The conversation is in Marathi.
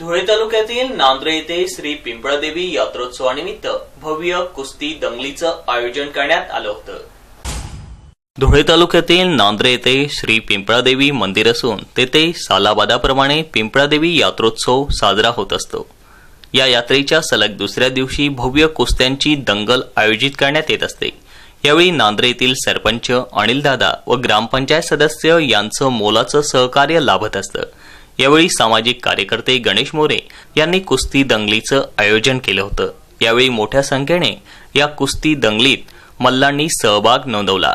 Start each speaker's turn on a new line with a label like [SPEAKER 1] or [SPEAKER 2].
[SPEAKER 1] धुळे तालुक्यातील नांद्रे येथे श्री पिंपळादेवी यात्रोत्सवानिमित्त भव्य कुस्ती दंगलीचं आयोजन करण्यात आलं होतं धुळे तालुक्यातील नांद्रे येथे श्री पिंपळादेवी मंदिर असून तेथे सालाबादाप्रमाणे पिंपळादेवी यात्रोत्सव साजरा होत असतो या यात्रेच्या सलग दुसऱ्या दिवशी भव्य कुस्त्यांची दंगल आयोजित करण्यात येत असते यावेळी नांद्रे येथील सरपंच अनिलदादा व ग्रामपंचायत सदस्य यांचं मोलाचं सहकार्य लाभत असतं यावेळी सामाजिक कार्यकर्ते गणेश मोरे यांनी कुस्ती दंगलीचं आयोजन केलं होतं यावेळी मोठ्या संख्येने या कुस्ती दंगलीत मल्लांनी सहभाग नोंदवला